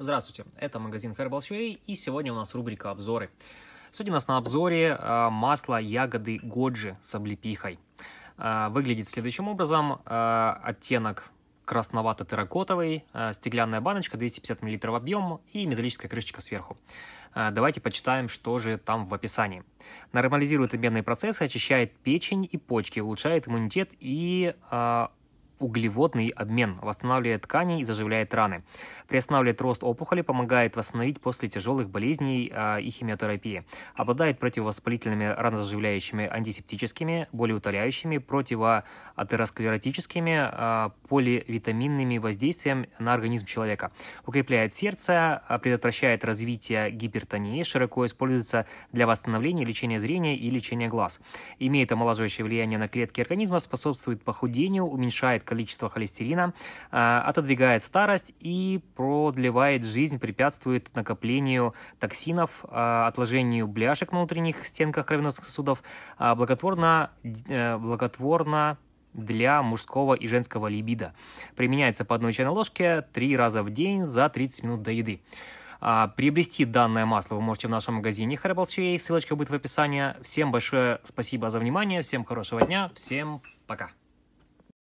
Здравствуйте, это магазин Herbal Shui, и сегодня у нас рубрика «Обзоры». Сегодня у нас на обзоре а, масло ягоды Годжи с облепихой. А, выглядит следующим образом. А, оттенок красновато-терракотовый, стеклянная баночка, 250 мл объем и металлическая крышечка сверху. Давайте почитаем, что же там в описании. Нормализирует обменные процессы, очищает печень и почки, улучшает иммунитет и углеводный обмен, восстанавливает ткани и заживляет раны. Приостанавливает рост опухоли, помогает восстановить после тяжелых болезней а, и химиотерапии. Обладает противовоспалительными ранозаживляющими антисептическими, болеутоляющими, противоатеросклеротическими, а, поливитаминными воздействием на организм человека. Укрепляет сердце, а, предотвращает развитие гипертонии, широко используется для восстановления, лечения зрения и лечения глаз. Имеет омолаживающее влияние на клетки организма, способствует похудению, уменьшает количество холестерина, а, отодвигает старость и продлевает жизнь, препятствует накоплению токсинов, а, отложению бляшек на внутренних стенках кровеносных сосудов, а, благотворно, э, благотворно для мужского и женского либида. Применяется по одной чайной ложке три раза в день за 30 минут до еды. приобрести данное масло вы можете в нашем магазине Herbal.ca, ссылочка будет в описании. Всем большое спасибо за внимание, всем хорошего дня, всем пока!